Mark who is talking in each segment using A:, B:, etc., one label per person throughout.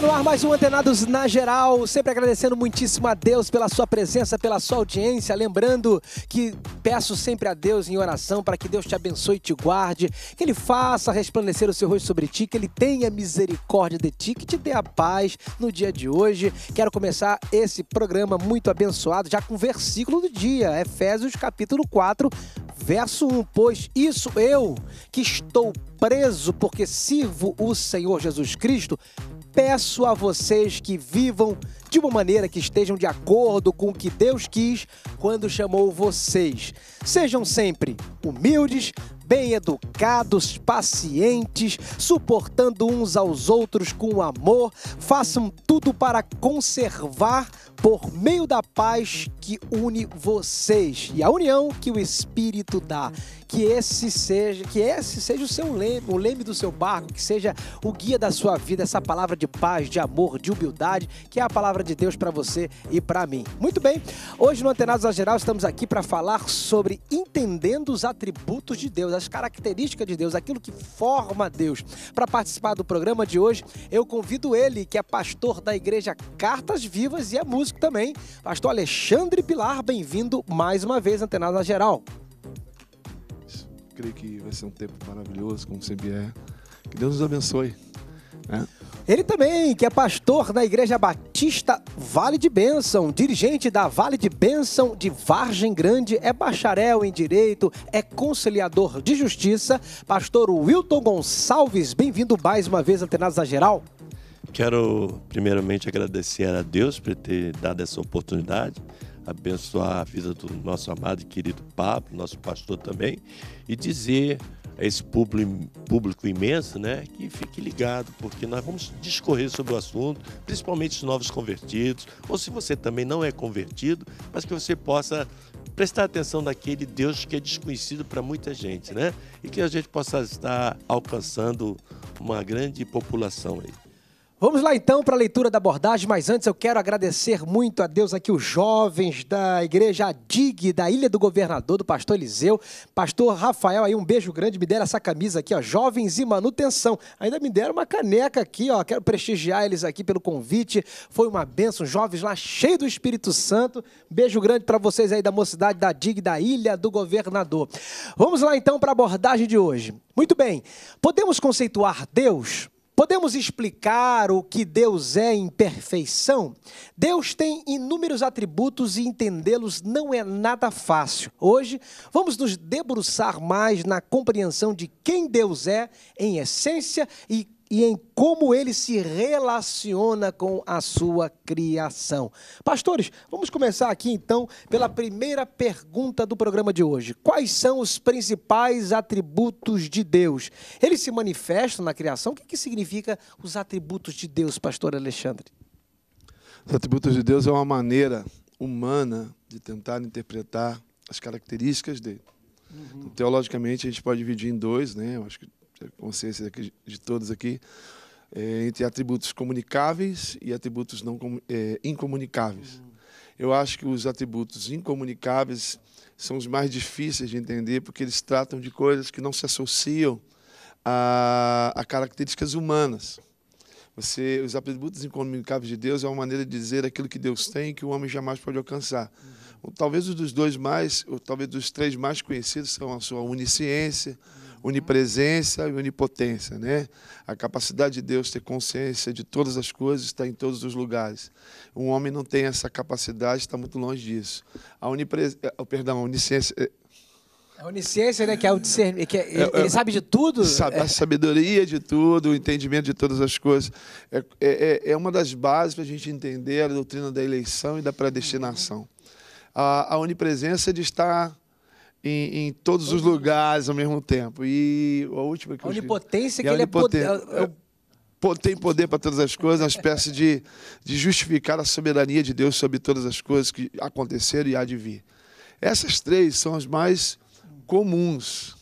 A: Tá no ar mais um Antenados na Geral, sempre agradecendo muitíssimo a Deus pela sua presença, pela sua audiência, lembrando que peço sempre a Deus em oração para que Deus te abençoe e te guarde, que Ele faça resplandecer o seu rosto sobre ti, que Ele tenha misericórdia de ti, que te dê a paz no dia de hoje. Quero começar esse programa muito abençoado, já com o versículo do dia, Efésios capítulo 4, verso 1, pois isso eu que estou preso porque sirvo o Senhor Jesus Cristo, peço a vocês que vivam de uma maneira que estejam de acordo com o que Deus quis quando chamou vocês. Sejam sempre humildes, bem educados, pacientes, suportando uns aos outros com amor, façam tudo para conservar por meio da paz que une vocês e a união que o espírito dá. Que esse seja, que esse seja o seu leme, o leme do seu barco, que seja o guia da sua vida, essa palavra de paz, de amor, de humildade, que é a palavra de Deus para você e para mim. Muito bem. Hoje no Antenados a Geral estamos aqui para falar sobre entendendo os atributos de Deus as características de Deus, aquilo que forma Deus. Para participar do programa de hoje, eu convido ele, que é pastor da igreja Cartas Vivas e é músico também, pastor Alexandre Pilar. Bem-vindo mais uma vez, Antenada Geral.
B: Eu creio que vai ser um tempo maravilhoso, como sempre é. Que Deus nos abençoe. Né? Ele também, que é pastor da
A: Igreja Batista Vale de Bênção, dirigente da Vale de Bênção de Vargem Grande, é bacharel em Direito, é conciliador de Justiça. Pastor Wilton Gonçalves, bem-vindo mais uma vez, Antenados da Geral.
C: Quero primeiramente agradecer a Deus por ter dado essa oportunidade abençoar a vida do nosso amado e querido Pablo, nosso pastor também, e dizer a esse público, público imenso, né, que fique ligado, porque nós vamos discorrer sobre o assunto, principalmente os novos convertidos, ou se você também não é convertido, mas que você possa prestar atenção naquele Deus que é desconhecido para muita gente, né? E que a gente possa estar alcançando uma grande população aí. Vamos lá então para
A: a leitura da abordagem, mas antes eu quero agradecer muito a Deus aqui os jovens da Igreja DIG, da Ilha do Governador, do pastor Eliseu. Pastor Rafael, aí um beijo grande, me deram essa camisa aqui, ó, Jovens e Manutenção. Ainda me deram uma caneca aqui, ó, quero prestigiar eles aqui pelo convite. Foi uma benção, jovens lá cheio do Espírito Santo. Beijo grande para vocês aí da mocidade da DIG, da Ilha do Governador. Vamos lá então para a abordagem de hoje. Muito bem, podemos conceituar Deus Podemos explicar o que Deus é em perfeição? Deus tem inúmeros atributos e entendê-los não é nada fácil. Hoje, vamos nos debruçar mais na compreensão de quem Deus é em essência e e em como ele se relaciona com a sua criação. Pastores, vamos começar aqui então pela primeira pergunta do programa de hoje. Quais são os principais atributos de Deus? Ele se manifesta na criação? O que, que significa os atributos de Deus, pastor Alexandre?
B: Os atributos de Deus é uma maneira humana de tentar interpretar as características dele. Uhum. Então, teologicamente, a gente pode dividir em dois, né? Eu acho que consciência de todos aqui, é, entre atributos comunicáveis e atributos não é, incomunicáveis. Hum. Eu acho que os atributos incomunicáveis são os mais difíceis de entender porque eles tratam de coisas que não se associam a, a características humanas. Você, os atributos incomunicáveis de Deus é uma maneira de dizer aquilo que Deus tem que o homem jamais pode alcançar. Uhum. Talvez os dos dois mais, ou talvez dos três mais conhecidos são a sua onisciência, unipresença e onipotência, né? A capacidade de Deus ter consciência de todas as coisas está em todos os lugares. Um homem não tem essa capacidade, está muito longe disso. A onipresença, eh, perdão, a onisciência eh,
A: a onisciência, né? Que é o discernimento. Que é, é, é, ele, sabe de
B: tudo. Sabe, a sabedoria de tudo, o entendimento de todas as coisas. É, é, é, é uma das bases para a gente entender a doutrina da eleição e da predestinação. A, a onipresença de estar em, em todos Todo os lugares ao mesmo tempo. E a última que a eu onipotência que ele onipotente. é poder. Eu... Tem poder para todas as coisas, uma espécie de, de justificar a soberania de Deus sobre todas as coisas que aconteceram e há de vir. Essas três são as mais comuns.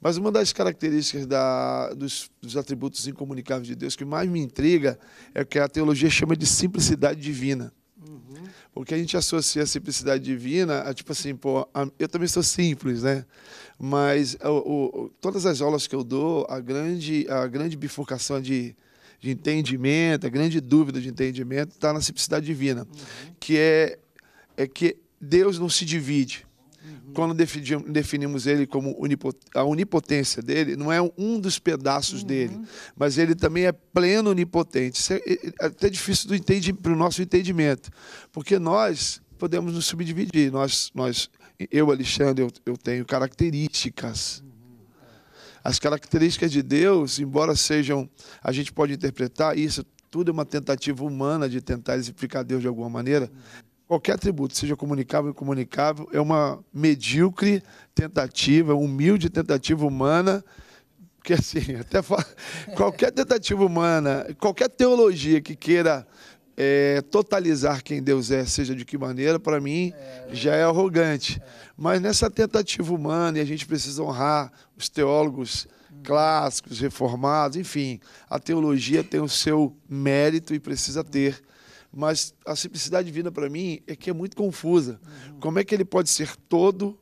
B: Mas uma das características da, dos, dos, atributos incomunicáveis de Deus que mais me intriga é o que a teologia chama de simplicidade divina. Porque a gente associa a simplicidade divina a tipo assim, pô, a, eu também sou simples, né? Mas o, o, todas as aulas que eu dou, a grande, a grande bifurcação de, de entendimento, a grande dúvida de entendimento está na simplicidade divina, uhum. que é, é que Deus não se divide. Uhum. Quando definimos ele como unipot a onipotência dele, não é um dos pedaços uhum. dele, mas ele também é pleno onipotente. Isso é, é, é até difícil para o nosso entendimento, porque nós podemos nos subdividir. Nós, nós eu, Alexandre, eu, eu tenho características. Uhum. As características de Deus, embora sejam, a gente pode interpretar isso, tudo é uma tentativa humana de tentar explicar Deus de alguma maneira. Uhum qualquer atributo, seja comunicável ou incomunicável, é uma medíocre tentativa, humilde tentativa humana, que assim, até fala, qualquer tentativa humana, qualquer teologia que queira é, totalizar quem Deus é, seja de que maneira, para mim é, já é arrogante. É. Mas nessa tentativa humana, e a gente precisa honrar os teólogos hum. clássicos, reformados, enfim, a teologia tem o seu mérito e precisa ter mas a simplicidade divina para mim é que é muito confusa. Uhum. Como é que ele pode ser todo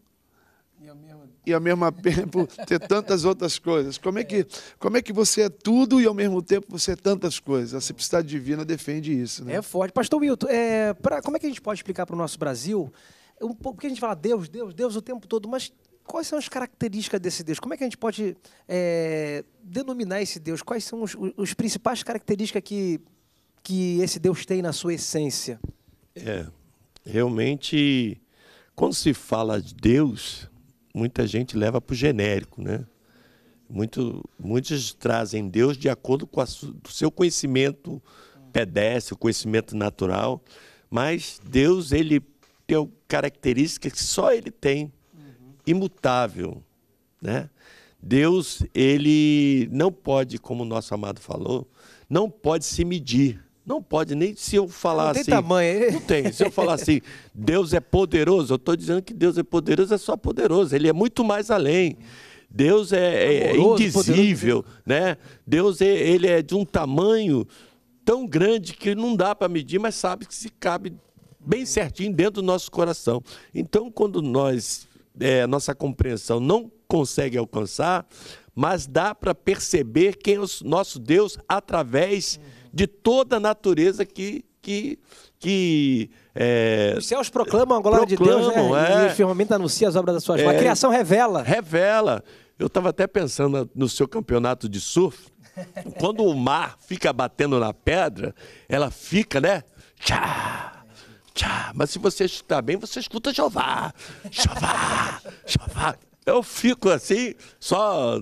B: e ao mesmo, e ao mesmo tempo ter tantas outras coisas? Como é, que, como é que você é tudo e ao mesmo tempo você é tantas coisas? A simplicidade divina defende isso. Né? É forte. Pastor Milton, é, pra, como é que a gente pode explicar para o nosso Brasil? Um porque a gente fala Deus,
A: Deus, Deus o tempo todo, mas quais são as características desse Deus? Como é que a gente pode é, denominar esse Deus? Quais são os, os, principais características que que esse Deus tem na sua essência.
C: É, realmente, quando se fala de Deus, muita gente leva para o genérico, né? Muito, muitos trazem Deus de acordo com o seu conhecimento pedestre, o conhecimento natural, mas Deus ele tem características que só ele tem, uhum. imutável, né? Deus ele não pode, como o nosso amado falou, não pode se medir. Não pode, nem se eu falar não assim. Não tem tamanho, Não tem. Se eu falar assim, Deus é poderoso, eu estou dizendo que Deus é poderoso, é só poderoso. Ele é muito mais além. Deus é, é Amoroso, indizível, poderoso. né? Deus é, ele é de um tamanho tão grande que não dá para medir, mas sabe que se cabe bem certinho dentro do nosso coração. Então, quando nós é, nossa compreensão não consegue alcançar, mas dá para perceber quem é o nosso Deus através de toda a natureza que. que que é, os céus proclamam a glória proclamam, de Deus né? é, e o firmamento
A: anuncia as obras das suas é. mãos. a criação
C: revela. Revela. Eu estava até pensando no seu campeonato de surf. Quando o mar fica batendo na pedra, ela fica, né? Tchá, tchá. Mas se você está bem, você escuta Jeová,
B: Jeová,
C: Jeová. Eu fico assim, só,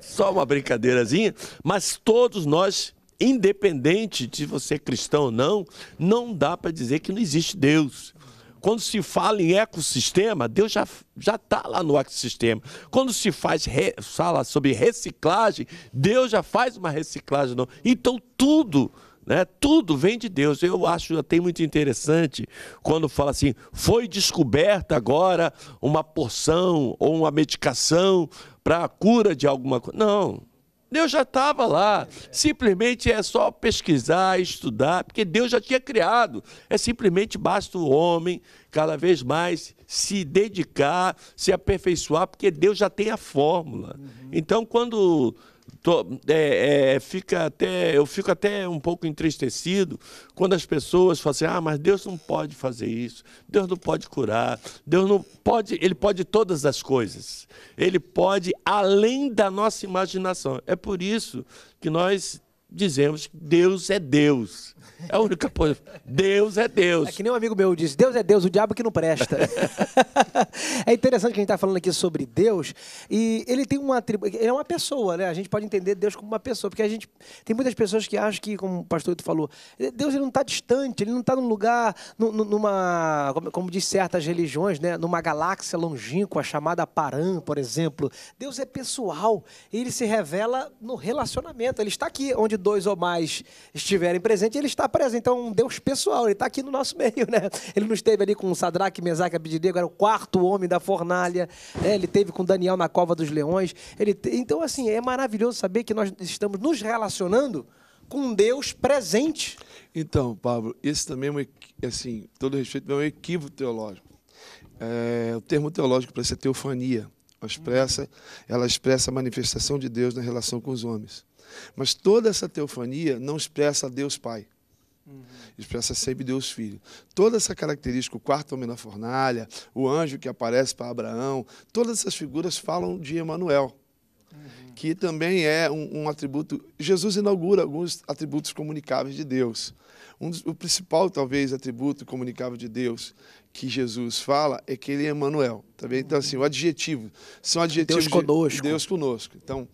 C: só uma brincadeirazinha, mas todos nós independente de você ser é cristão ou não, não dá para dizer que não existe Deus. Quando se fala em ecossistema, Deus já já está lá no ecossistema. Quando se faz re, fala sobre reciclagem, Deus já faz uma reciclagem. Não. Então tudo, né, tudo vem de Deus. Eu acho até muito interessante quando fala assim: foi descoberta agora uma porção ou uma medicação para a cura de alguma coisa. Não, Deus já estava lá. Simplesmente é só pesquisar, estudar, porque Deus já tinha criado. É simplesmente basta o homem cada vez mais se dedicar, se aperfeiçoar, porque Deus já tem a fórmula. Uhum. Então, quando Tô, é, é, fica até, eu fico até um pouco entristecido quando as pessoas falam assim, ah, mas Deus não pode fazer isso, Deus não pode curar, Deus não pode, Ele pode todas as coisas, Ele pode além da nossa imaginação. É por isso que nós dizemos que Deus é Deus. É a única coisa. Deus é Deus. É que nem um amigo meu disse: Deus é Deus, o diabo que não presta.
A: é interessante que a gente está falando aqui sobre Deus e ele tem uma atributo. ele é uma pessoa, né? A gente pode entender Deus como uma pessoa, porque a gente tem muitas pessoas que acham que, como o pastor falou, Deus ele não está distante, ele não está num lugar, numa, como diz certas religiões, né? Numa galáxia longínqua chamada Paran, por exemplo. Deus é pessoal, e ele se revela no relacionamento. Ele está aqui, onde dois ou mais estiverem presentes, ele está está preso. Então, um Deus pessoal, ele está aqui no nosso meio, né? Ele não esteve ali com Sadraque, Mesaque, Abidnego, era o quarto homem da fornalha. Né? Ele teve com Daniel na cova dos leões. Ele te... Então, assim, é maravilhoso saber
B: que nós estamos nos relacionando com Deus presente. Então, Pablo, esse também é um, assim, todo respeito, é um equívoco teológico. É, o termo teológico para ser é teofania, ela expressa, ela expressa a manifestação de Deus na relação com os homens. Mas toda essa teofania não expressa a Deus Pai. Uhum. Expressa sempre Deus Filho. Toda essa característica, o quarto homem na fornalha, o anjo que aparece para Abraão, todas essas figuras falam de Emanuel, uhum. que também é um, um, atributo. Jesus inaugura alguns atributos comunicáveis de Deus. Um dos, o principal, talvez, atributo comunicável de Deus que Jesus fala é que ele é Emanuel. Tá bem? Então, assim, o adjetivo. São adjetivos. Deus conosco. De Deus conosco. Então,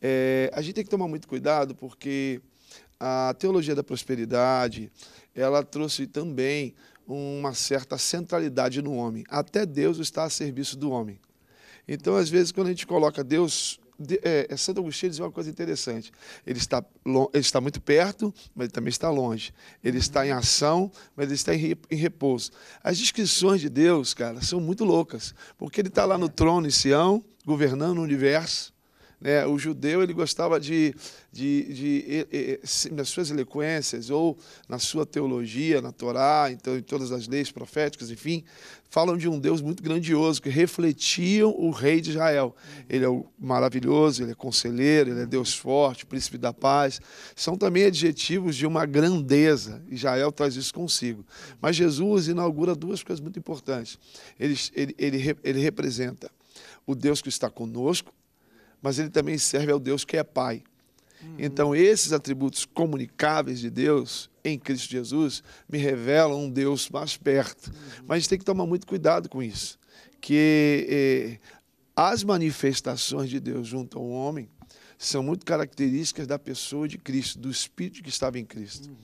B: é, a gente tem que tomar muito cuidado porque a teologia da prosperidade, ela trouxe também uma certa centralidade no homem. Até Deus está a serviço do homem. Então, às vezes, quando a gente coloca Deus. É, é, Santo Agostinho diz uma coisa interessante. Ele está, ele está muito perto, mas ele também está longe. Ele está em ação, mas ele está em, em repouso. As descrições de Deus, cara, são muito loucas, porque ele está lá no trono em Sião, governando o universo, né? O judeu ele gostava de, de, de, de, nas suas eloquências ou na sua teologia, na Torá, então em todas as leis proféticas, enfim, falam de um Deus muito grandioso que refletiam o Rei de Israel. Ele é maravilhoso, ele é conselheiro, ele é Deus forte, príncipe da paz. São também adjetivos de uma grandeza. Israel traz isso consigo. Mas Jesus inaugura duas coisas muito importantes. Ele, ele, ele, ele representa o Deus que está conosco mas ele também serve ao Deus que é Pai. Uhum. Então, esses atributos comunicáveis de Deus em Cristo Jesus me revelam um Deus mais perto. Uhum. Mas a gente tem que tomar muito cuidado com isso, que eh, as manifestações de Deus junto ao homem são muito características da pessoa de Cristo, do Espírito que estava em Cristo. Uhum.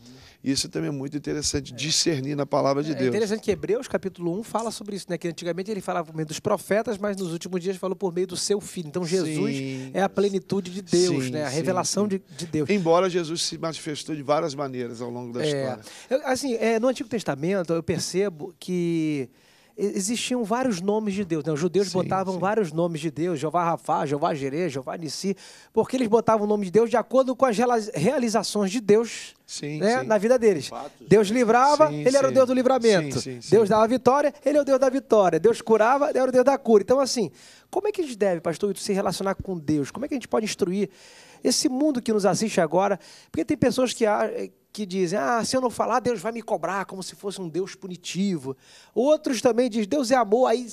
B: Isso também é muito interessante, é. discernir na palavra de é, Deus. É interessante que Hebreus capítulo 1 fala sobre isso, né?
A: que antigamente ele falava por meio dos profetas, mas nos últimos dias falou por meio do seu Filho. Então Jesus sim. é a plenitude de Deus, sim, né? a revelação
B: sim, de, de, Deus. Embora Jesus se manifestou de várias maneiras ao longo da é. história.
A: Eu, assim, é, no Antigo Testamento eu percebo que existiam vários nomes de Deus. Né? Os judeus sim, botavam sim. vários nomes de Deus, Jeová Rafá, Jeová Jerê, Jeová Nissi, porque eles botavam o nome de Deus de acordo com as realizações de Deus sim, né? na vida deles. Deus né? livrava, ele era o Deus do livramento. Deus dava vitória, ele é o Deus da vitória. Deus curava, ele era o Deus da cura. Então, assim, como é que a gente deve, pastor, se relacionar com Deus? Como é que a gente pode instruir esse mundo que nos assiste agora, porque tem pessoas que, que dizem, ah, se eu não falar, Deus vai me cobrar, como se fosse um Deus punitivo. Outros também dizem, Deus é amor, aí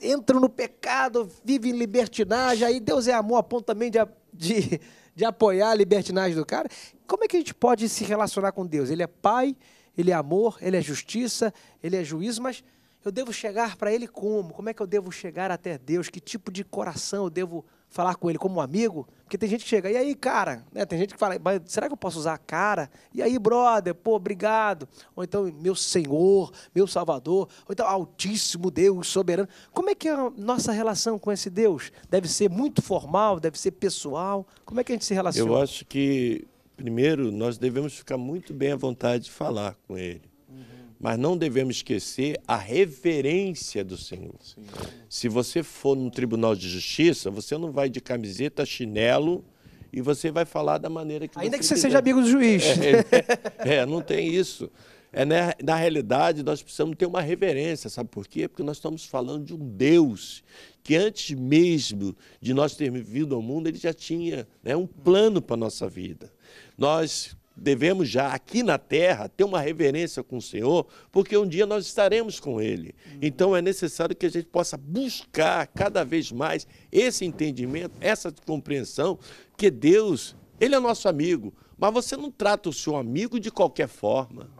A: entram no pecado, vivem em libertinagem, aí Deus é amor a ponto também de, de, de apoiar a libertinagem do cara. Como é que a gente pode se relacionar com Deus? Ele é pai, ele é amor, ele é justiça, ele é juízo, mas eu devo chegar para ele como? Como é que eu devo chegar até Deus? Que tipo de coração eu devo falar com ele como um amigo, porque tem gente que chega, e aí, cara? Né? Tem gente que fala, mas será que eu posso usar cara? E aí, brother? Pô, obrigado. Ou então, meu Senhor, meu Salvador. Ou então, Altíssimo Deus, soberano. Como é que é a nossa relação com esse Deus? Deve ser muito formal, deve ser pessoal. Como é que a gente se relaciona? Eu
C: acho que, primeiro, nós devemos ficar muito bem à vontade de falar com ele mas não devemos esquecer a reverência do Senhor. Sim. Se você for no Tribunal de Justiça, você não vai de camiseta, chinelo e você vai falar da maneira que Ainda você que você quiser. seja amigo do juiz. É, é, é, não tem isso. É, né, na realidade, nós precisamos ter uma reverência, sabe por quê? Porque nós estamos falando de um Deus que antes mesmo de nós termos vindo ao mundo, ele já tinha né, um plano para a nossa vida. Nós devemos já aqui na terra ter uma reverência com o Senhor, porque um dia nós estaremos com Ele. Então é necessário que a gente possa buscar cada vez mais esse entendimento, essa compreensão que Deus, Ele é nosso amigo, mas você não trata o seu amigo de qualquer forma.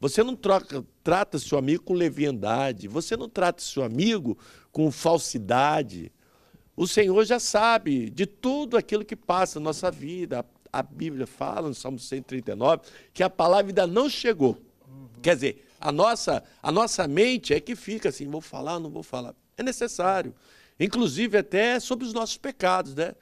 C: Você não troca, trata seu amigo com leviandade, você não trata seu amigo com falsidade. O Senhor já sabe de tudo aquilo que passa na nossa vida, a Bíblia fala, no Salmo 139, que a palavra ainda não chegou. Uhum. Quer dizer, a nossa, a nossa mente é que fica assim, vou falar, não vou falar. É necessário. Inclusive até sobre os nossos pecados, né?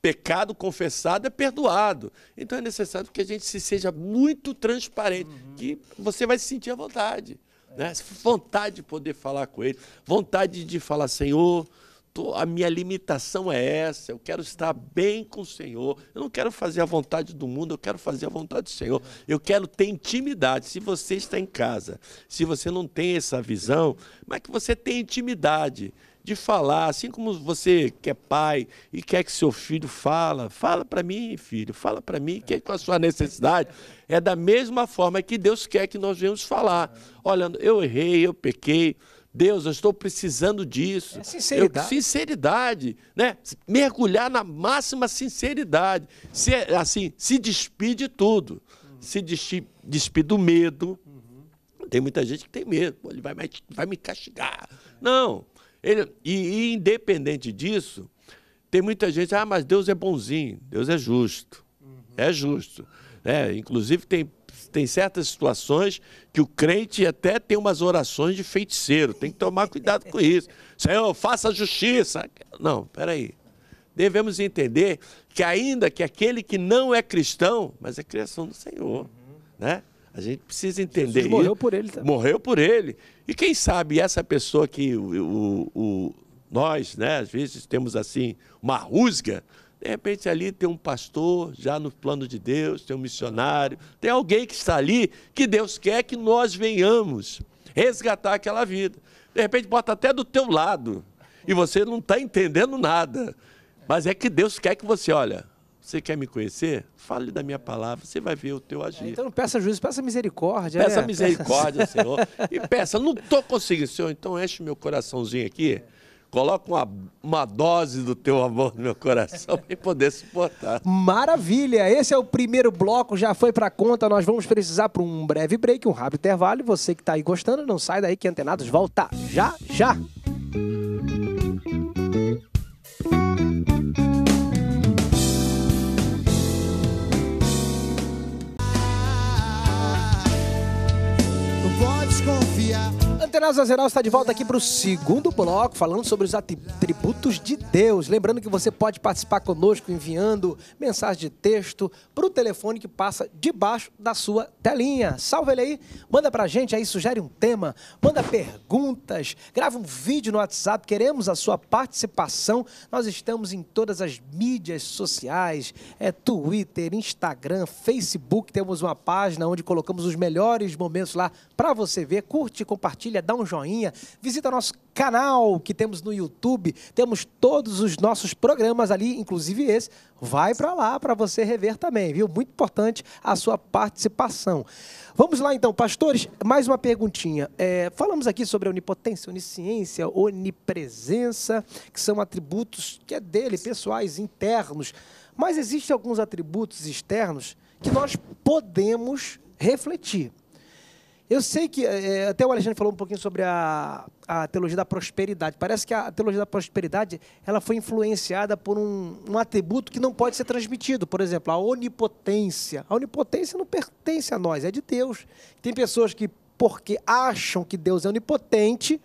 C: Pecado confessado é perdoado. Então é necessário que a gente se seja muito transparente, uhum. que você vai se sentir à vontade. Né? É. Vontade de poder falar com ele, vontade de falar, Senhor, tô, a minha limitação é essa, eu quero estar bem com o Senhor, eu não quero fazer a vontade do mundo, eu quero fazer a vontade do Senhor, eu quero ter intimidade. Se você está em casa, se você não tem essa visão, mas que você tenha intimidade de falar, assim como você que é pai e quer que seu filho fala, fala para mim, filho, fala para mim, que é com a sua necessidade. É da mesma forma que Deus quer que nós venhamos falar. Olha, eu errei, eu pequei, Deus, eu estou precisando disso. É sinceridade. Eu, sinceridade, né? Mergulhar na máxima sinceridade. Se, é, assim, se despir de tudo. Uhum. Se despide, do medo. Uhum. Tem muita gente que tem medo. Pô, ele vai, vai me castigar. É. Não. Ele, e, e, independente disso, tem muita gente, ah, mas Deus é bonzinho, Deus é justo. Uhum. É justo. Né? inclusive tem tem certas situações que o crente até tem umas orações de feiticeiro. Tem que tomar cuidado com isso. Senhor, faça justiça. Não, peraí. Devemos entender que ainda que aquele que não é cristão, mas é criação do Senhor, né? A gente precisa entender Jesus morreu por ele também. Morreu por ele. E quem sabe essa pessoa que o, o, o, nós, né, às vezes temos assim uma rusga, de repente, ali tem um pastor já no plano de Deus, tem um missionário, tem alguém que está ali que Deus quer que nós venhamos resgatar aquela vida. De repente, bota até do teu lado e você não está entendendo nada. Mas é que Deus quer que você, olha, você quer me conhecer? Fale da minha palavra, você vai ver o teu agir. É, então
A: peça juízo, peça misericórdia. Peça né? misericórdia, peça... Senhor.
C: E peça, não estou conseguindo, Senhor, então enche meu coraçãozinho aqui. É coloca uma, uma dose do teu amor no meu coração para poder suportar. Maravilha!
A: Esse é o primeiro bloco, já foi para conta. Nós vamos precisar para um breve break, um rápido intervalo. você que está aí gostando, não sai daí que Antenados volta já já. Zenaus Azenaus está de volta aqui para o segundo bloco, falando sobre os atributos de Deus. Lembrando que você pode participar conosco enviando mensagem de texto para o telefone que passa debaixo da sua telinha. Salve ele aí, manda para a gente aí, sugere um tema, manda perguntas, grava um vídeo no WhatsApp, queremos a sua participação. Nós estamos em todas as mídias sociais, é Twitter, Instagram, Facebook, temos uma página onde colocamos os melhores momentos lá para você ver, curte, compartilha, dá um joinha, visita nosso canal que temos no YouTube, temos todos os nossos programas ali, inclusive esse, vai para lá para você rever também, viu? Muito importante a sua participação. Vamos lá então, pastores, mais uma perguntinha. É, falamos aqui sobre a onipotência, onisciência, onipresença, que são atributos que é dele, pessoais, internos. Mas existem alguns atributos externos que nós podemos refletir. Eu sei que, eh, eh, até o Alexandre falou um pouquinho sobre a, a teologia da prosperidade. Parece que a teologia da prosperidade ela foi influenciada por um, um, atributo que não pode ser transmitido. Por exemplo, a onipotência. A onipotência não pertence a nós, é de Deus. Tem pessoas que, porque acham que Deus é onipotente,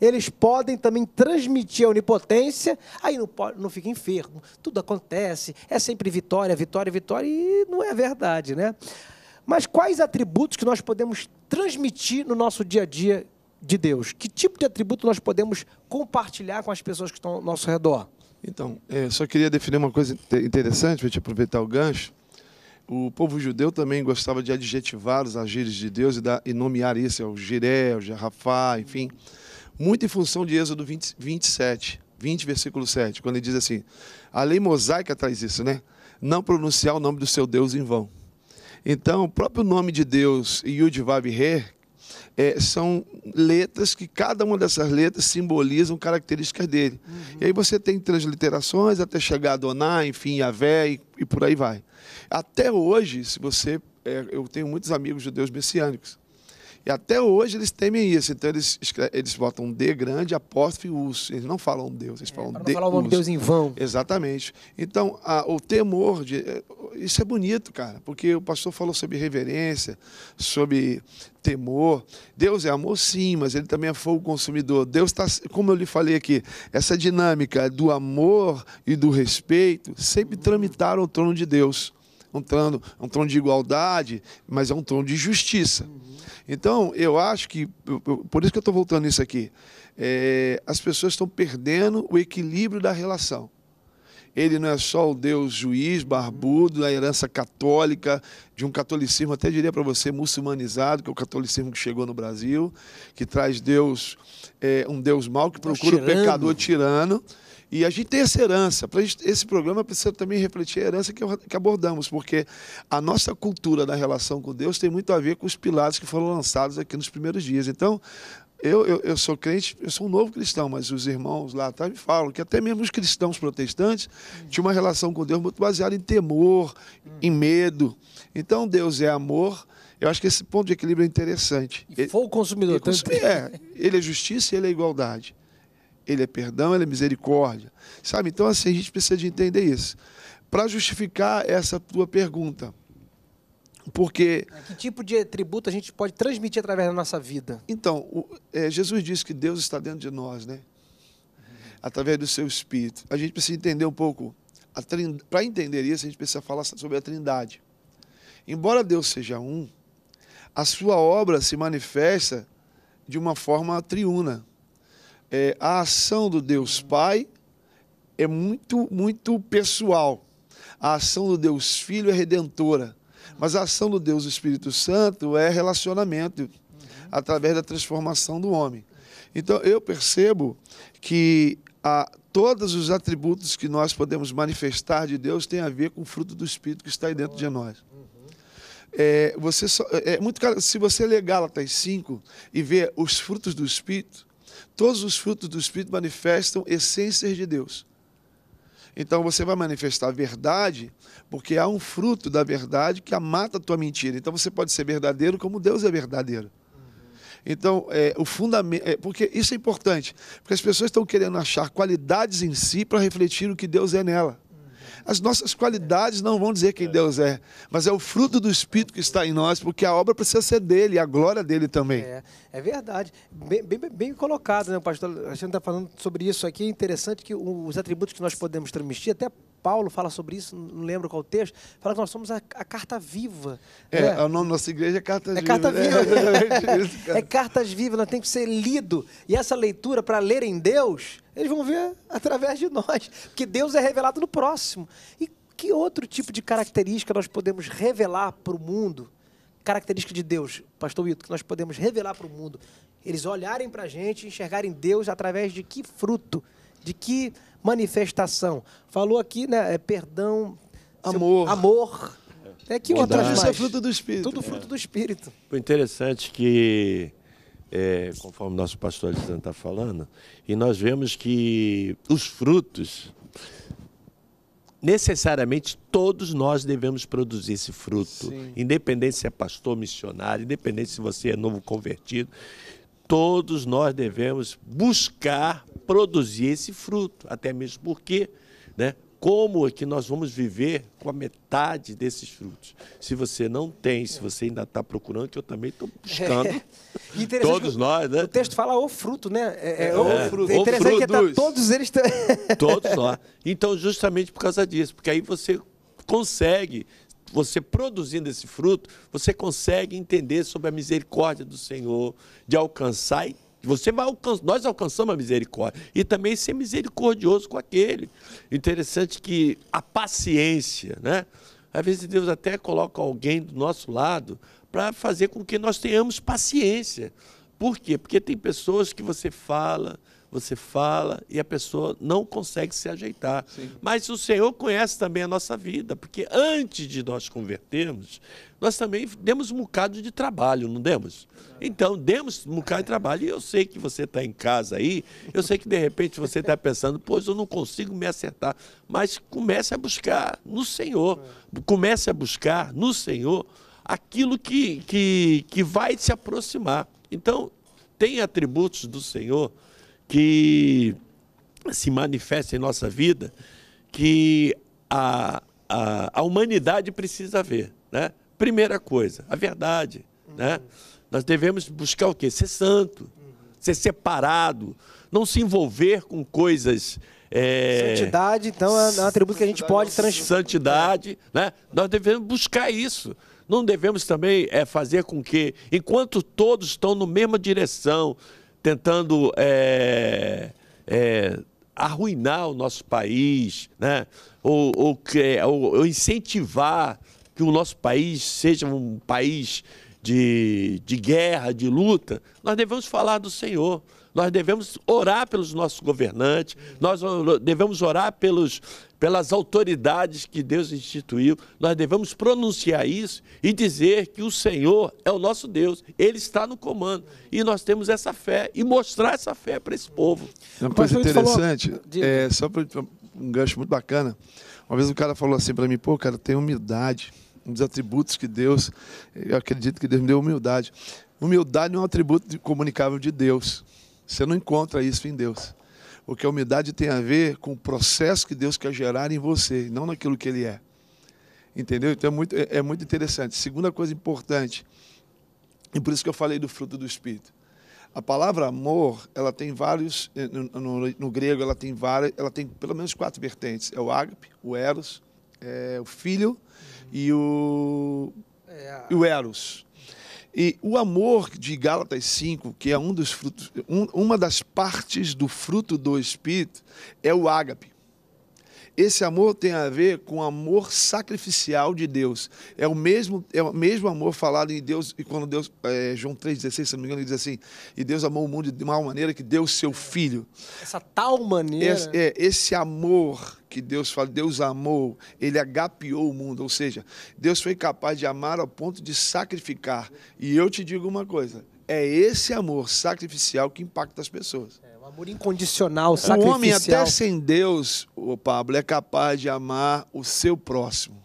A: eles podem também transmitir a onipotência, aí não, pode, não fica enfermo. Tudo acontece, é sempre vitória, vitória, vitória, e não é verdade, né? Mas quais atributos que nós podemos transmitir no nosso dia a dia de Deus? Que tipo de atributo nós podemos compartilhar com as pessoas
B: que estão ao nosso redor? Então, é, só queria definir uma coisa interessante, vou te aproveitar o gancho. O povo judeu também gostava de adjetivar os agires de Deus e, da e nomear isso, é o Jiré, o Jarrafá, enfim. Muito em função de Êxodo 20, 27, 20, versículo 7, quando ele diz assim, a lei mosaica traz isso, né? Não pronunciar o nome do seu Deus em vão. Então, o próprio nome de Deus, Yud Vav He, é, são letras que cada uma dessas letras simbolizam características dele. Uhum. E aí você tem transliterações até chegar a Doná, enfim, Yavé e, e por aí vai. Até hoje, se você. É, eu tenho muitos amigos judeus messiânicos. E até hoje eles temem isso. Então eles, eles botam D grande, apóstrofe e urso. Eles não falam Deus, eles é, falam Deus. falar o nome Deus em vão. Exatamente. Então, a, o temor de. É, isso é bonito, cara, porque o pastor falou sobre reverência, sobre temor. Deus é amor, sim, mas ele também é fogo consumidor. Deus está, como eu lhe falei aqui, essa dinâmica do amor e do respeito sempre tramitaram o trono de Deus um trono, um trono de igualdade, mas é um trono de justiça. Então, eu acho que, por isso que eu estou voltando nisso aqui, é, as pessoas estão perdendo o equilíbrio da relação. Ele não é só o Deus juiz, barbudo, a herança católica, de um catolicismo, até diria para você, muçulmanizado, que é o catolicismo que chegou no Brasil, que traz Deus, é, um Deus mau, que procura o pecador tirano e a gente tem essa herança. Para esse programa precisa também refletir a herança que, que abordamos, porque a nossa cultura da relação com Deus tem muito a ver com os pilares que foram lançados aqui nos primeiros dias. Então, eu, eu, eu, sou crente, eu sou um novo cristão, mas os irmãos lá atrás me falam que até mesmo os cristãos protestantes uhum. tinham uma relação com Deus muito baseada em temor, uhum. em medo. Então Deus é amor. Eu acho que esse ponto de equilíbrio é interessante. E foi o consumidor. Ele, É, ele é justiça e ele é igualdade ele é perdão, ele é misericórdia. Sabe? Então, assim, a gente precisa de entender isso. Para justificar essa tua pergunta, porque. É, que tipo de tributo a gente pode transmitir através da nossa vida? Então, o, é, Jesus disse que Deus está dentro de nós, né? Através do seu espírito. A gente precisa entender um pouco. Para entender isso, a gente precisa falar sobre a Trindade. Embora Deus seja um, a sua obra se manifesta de uma forma triuna é, a ação do Deus Pai é muito, muito pessoal. A ação do Deus Filho é redentora. Mas a ação do Deus Espírito Santo é relacionamento uhum. através da transformação do homem. Então eu percebo que a, ah, todos os atributos que nós podemos manifestar de Deus têm a ver com o fruto do Espírito que está aí dentro de nós. É, você só, é, é muito se você ler Gálatas 5 e ver os frutos do Espírito, Todos os frutos do Espírito manifestam essências de Deus. Então você vai manifestar a verdade, porque há um fruto da verdade que mata a tua mentira. Então você pode ser verdadeiro como Deus é verdadeiro. Então, é, o fundamento. É, porque isso é importante. Porque as pessoas estão querendo achar qualidades em si para refletir o que Deus é nela. As nossas qualidades não vão dizer quem é. Deus é, mas é o fruto do Espírito que está em nós, porque a obra precisa ser dele, a glória dele também.
A: É, é verdade. Bem, bem, bem, colocado, né, pastor? A gente está falando sobre isso aqui. É interessante que os atributos que nós podemos transmitir até Paulo fala sobre isso, não lembro qual texto, fala que nós somos a, a carta viva. É, né? É
B: o nome da nossa igreja é carta é Carta viva. É, isso,
A: é cartas vivas, nós tem que ser lido. E essa leitura, para ler em Deus, eles vão ver através de nós, porque Deus é revelado no próximo. E que outro tipo de característica nós podemos revelar para o mundo? Característica de Deus, pastor Wilton, que nós podemos revelar para o mundo. Eles olharem para a gente, enxergarem Deus através de que fruto? De que manifestação? Falou aqui, né? É perdão, amor. Seu, amor. É que o outras mais. Isso é fruto do Espírito. Tudo fruto é. do Espírito.
C: Foi interessante que, é, conforme o nosso pastor Alisandro está falando, e nós vemos que os frutos, necessariamente todos nós devemos produzir esse fruto. Sim. Independente se é pastor, missionário, independente se você é novo convertido todos nós devemos buscar produzir esse fruto, até mesmo porque, né, como é que nós vamos viver com a metade desses frutos? Se você não tem, se você ainda está procurando, que eu também estou buscando. É. Todos nós, né? O texto fala o fruto, né? É, é, é o é. fruto. É interessante que é tá, todos eles... todos nós. Então, justamente por causa disso, porque aí você consegue você produzindo esse fruto, você consegue entender sobre a misericórdia do Senhor, de alcançar e você vai alcançar, nós alcançamos a misericórdia e também ser misericordioso com aquele. Interessante que a paciência, né? Às vezes Deus até coloca alguém do nosso lado para fazer com que nós tenhamos paciência. Por quê? Porque tem pessoas que você fala, você fala e a pessoa não consegue se ajeitar. Sim. Mas o Senhor conhece também a nossa vida, porque antes de nós convertermos, nós também demos um bocado de trabalho, não demos? Então, demos um bocado de trabalho. E eu sei que você está em casa aí, eu sei que de repente você está pensando, pois eu não consigo me acertar. Mas comece a buscar no Senhor. Comece a buscar no Senhor aquilo que, que, que vai te aproximar. Então, tem atributos do Senhor que se manifesta em nossa vida que a, a, a humanidade precisa ver. Né? Primeira coisa, a verdade. Uhum. Né? Nós devemos buscar o quê? Ser santo, uhum. ser separado, não se envolver com coisas. É... Santidade, então, é um atributo que a gente pode transmitir Santidade, né? Nós devemos buscar isso. Não devemos também é, fazer com que, enquanto todos estão na mesma direção, tentando é, é, arruinar o nosso país, né? ou, ou, ou incentivar que o nosso país seja um país de, de guerra, de luta, nós devemos falar do Senhor nós devemos orar pelos nossos governantes, nós devemos orar pelos, pelas autoridades que Deus instituiu, nós devemos pronunciar isso e dizer que o Senhor é o nosso Deus, Ele está no comando e nós temos essa fé e mostrar essa fé para esse povo. Uma coisa interessante,
B: é, só para um gancho muito bacana, uma vez um cara falou assim para mim, pô, cara, tem humildade, um dos atributos que Deus, eu acredito que Deus me deu humildade. Humildade é um atributo comunicável de Deus. Você não encontra isso em Deus. Porque a umidade tem a ver com o processo que Deus quer gerar em você, não naquilo que Ele é. Entendeu? Então é muito, é, é muito interessante. Segunda coisa importante, e por isso que eu falei do fruto do Espírito. A palavra amor, ela tem vários, eh, no, no, no grego ela tem várias, ela tem pelo menos quatro vertentes. É o ágape, o eros, é o filho uhum. e o, é a... e o eros. E o amor de Gálatas 5, que é um dos frutos, um, uma das partes do fruto do Espírito, é o ágape. Esse amor tem a ver com o amor sacrificial de Deus. É o mesmo, é o mesmo amor falado em Deus, e quando Deus, é, João 3,16, se não me engano, ele diz assim: E Deus amou o mundo de uma maneira que deu o seu filho. Essa tal maneira. Esse, é, esse amor que Deus fala, Deus amou, ele agapeou o mundo, ou seja, Deus foi capaz de amar ao ponto de sacrificar. E eu te digo uma coisa: é esse amor sacrificial que impacta as pessoas amor incondicional, sacrificial. O homem até sem Deus, o Pablo, é capaz de amar o seu próximo.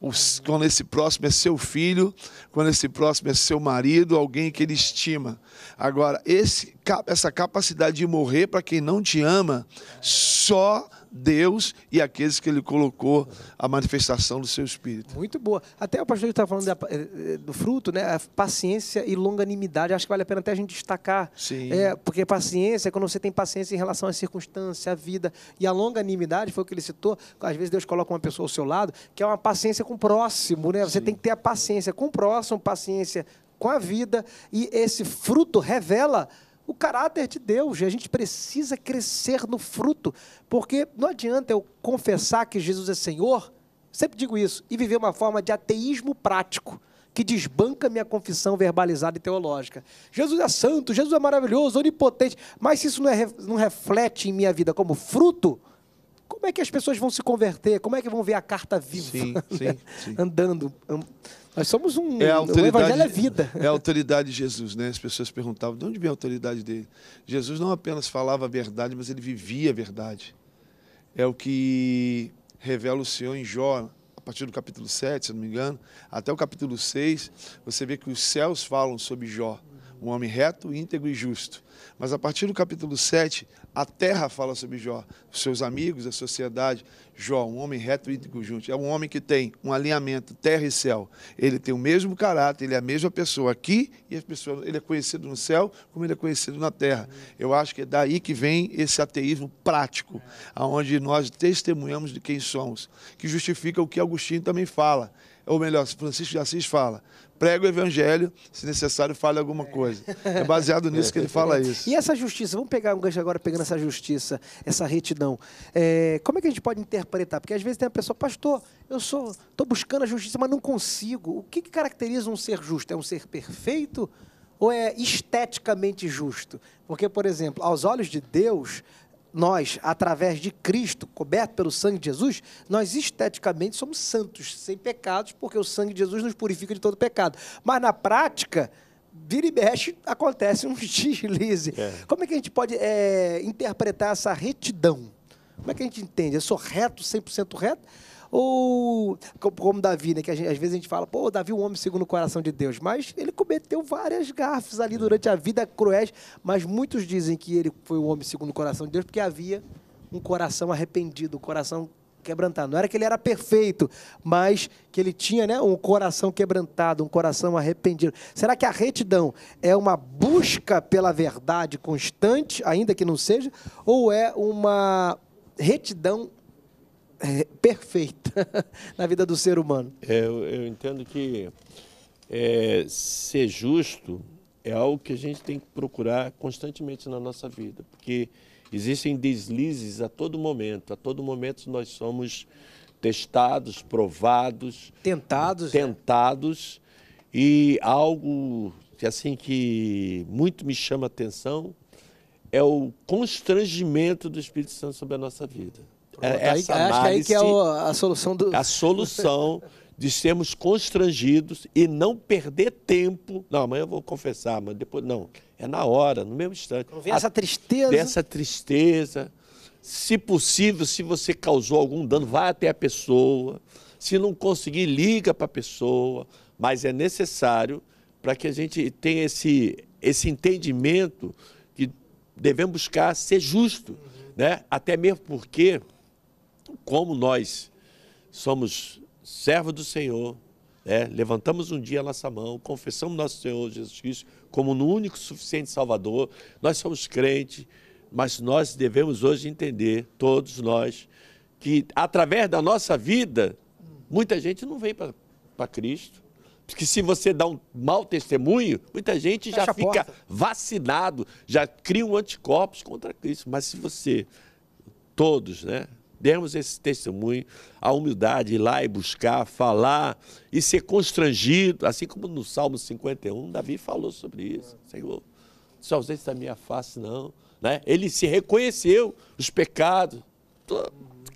B: Os, quando esse próximo é seu filho, quando esse próximo é seu marido, alguém que ele estima. Agora, esse, essa capacidade de morrer para quem não te ama, só Deus e aqueles que ele colocou a manifestação do seu espírito. Muito boa. Até o pastor estava falando eh, eh, do fruto, né? A paciência e longanimidade. Acho que vale a
A: pena até a gente destacar. Sim. É, porque paciência é quando você tem paciência em relação às circunstâncias, à vida. E a longanimidade, foi o que ele citou, às vezes Deus coloca uma pessoa ao seu lado, que é uma paciência com o próximo, né? Você Sim. tem que ter a paciência com o próximo, paciência com a vida. E esse fruto revela o caráter de Deus. E a gente precisa crescer no fruto, porque não adianta eu confessar que Jesus é Senhor, sempre digo isso, e viver uma forma de ateísmo prático que desbanca minha confissão verbalizada e teológica. Jesus é santo, Jesus é maravilhoso, onipotente, mas se isso não, é, não reflete em minha vida como fruto, como é que as pessoas vão se converter? Como é que vão ver a carta viva? Sim, né? sim, sim. Andando. Nós somos um. É a autoridade, o é vida. É a
B: autoridade de Jesus, né? As pessoas perguntavam de onde vem a autoridade dele. Jesus não apenas falava a verdade, mas ele vivia a verdade. É o que revela o Senhor em Jó, a partir do capítulo 7, se não me engano, até o capítulo 6, você vê que os céus falam sobre Jó um homem reto, íntegro e justo. Mas a partir do capítulo 7, a terra fala sobre Jó, os seus amigos, a sociedade. Jó, um homem reto, íntegro e justo. É um homem que tem um alinhamento terra e céu. Ele tem o mesmo caráter, ele é a mesma pessoa aqui e as pessoas, ele é conhecido no céu como ele é conhecido na terra. Eu acho que é daí que vem esse ateísmo prático, aonde nós testemunhamos de quem somos, que justifica o que Agostinho também fala. Ou melhor, Francisco de Assis fala, prega o evangelho, se necessário, fale alguma é. coisa. É baseado nisso que ele fala isso.
A: E essa justiça, vamos pegar um gancho agora pegando essa justiça, essa retidão. É, como é que a gente pode interpretar? Porque às vezes tem a pessoa, pastor, eu sou, estou buscando a justiça, mas não consigo. O que, que caracteriza um ser justo? É um ser perfeito? Ou é esteticamente justo? Porque, por exemplo, aos olhos de Deus, nós, através de Cristo, coberto pelo sangue de Jesus, nós esteticamente somos santos, sem pecados, porque o sangue de Jesus nos purifica de todo pecado. Mas na prática, vira e mexe, acontece um deslize. É. Como é que a gente pode é, interpretar essa retidão? Como é que a gente entende? Eu sou reto, 100% reto? Ou como Davi, né? Que gente, às vezes a gente fala, pô, Davi é um homem segundo o coração de Deus. Mas ele cometeu várias gafes ali é. durante a vida cruéis. Mas muitos dizem que ele foi um homem segundo o coração de Deus porque havia um coração arrependido, um coração quebrantado. Não era que ele era perfeito, mas que ele tinha né, um coração quebrantado, um coração arrependido. Será que a retidão é uma busca pela verdade constante, ainda que não seja, ou é uma
C: retidão é, perfeita na vida do ser humano. É, eu, eu, entendo que é, ser justo é algo que a gente tem que procurar constantemente na nossa vida, porque existem deslizes a todo momento. A todo momento nós somos testados, provados, tentados, né? tentados né? e algo que assim que muito me chama a atenção é o constrangimento do Espírito Santo sobre a nossa vida. É, é essa aí, é, análise, acho que aí que é o, a solução do. A solução de sermos constrangidos e não perder tempo. Não, amanhã eu vou confessar, mas depois. Não, é na hora, no mesmo instante. Vem essa tristeza. Dessa tristeza. Se possível, se você causou algum dano, vá até a pessoa. Se não conseguir, liga para a pessoa. Mas é necessário para que a gente tenha esse, esse entendimento que devemos buscar ser justo. Né? Até mesmo porque como nós somos servos do Senhor, né? levantamos um dia a nossa mão, confessamos nosso Senhor Jesus Cristo como no único suficiente Salvador, nós somos crentes, mas nós devemos hoje entender, todos nós, que através da nossa vida, muita gente não vem para Cristo. Porque se você dá um mau testemunho, muita gente Fecha já fica vacinado, já cria um anticorpos contra Cristo. Mas se você, todos, né, dermos esse testemunho, a humildade, ir lá e buscar, falar e ser constrangido, assim como no Salmo 51, Davi falou sobre isso. Senhor, só ausência da minha face, não. Né? Ele se reconheceu os pecados.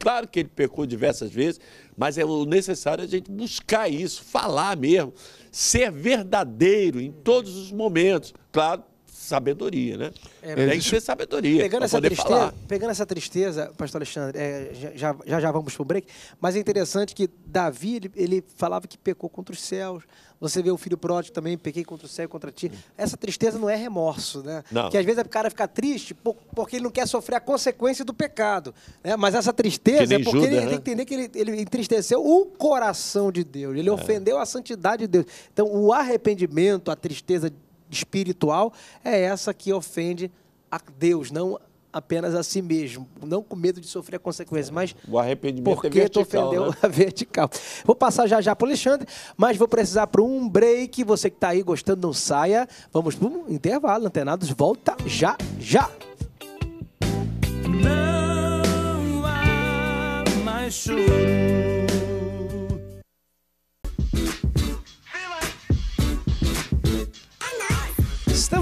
C: Claro que ele pecou diversas vezes, mas é necessário a gente buscar isso, falar mesmo, ser verdadeiro em todos os momentos. Claro, sabedoria, né? É, tem existe... que ter sabedoria. Pegando essa, tristeza, falar.
A: pegando essa tristeza, pastor Alexandre, é, já, já, já vamos para o break, mas é interessante que Davi, ele, ele, falava que pecou contra os céus. Você vê o filho pródigo também, pequei contra o céu e contra ti. Essa tristeza não é remorso, né? Não. Que às vezes o cara fica triste porque ele não quer sofrer a consequência do pecado. Né? Mas essa tristeza é porque Judas, ele, né? tem que entender que ele, ele, entristeceu o coração de Deus, ele é. ofendeu a santidade de Deus. Então, o arrependimento, a tristeza espiritual é essa que ofende a Deus, não apenas a si mesmo, não com medo de sofrer consequências, mas o arrependimento porque é vertical, né? ofendeu né? a vertical. Vou passar já já para o Alexandre, mas vou precisar para um break. Você que está aí gostando, não saia. Vamos para um intervalo, antenados, volta já já.
B: Não há mais choro.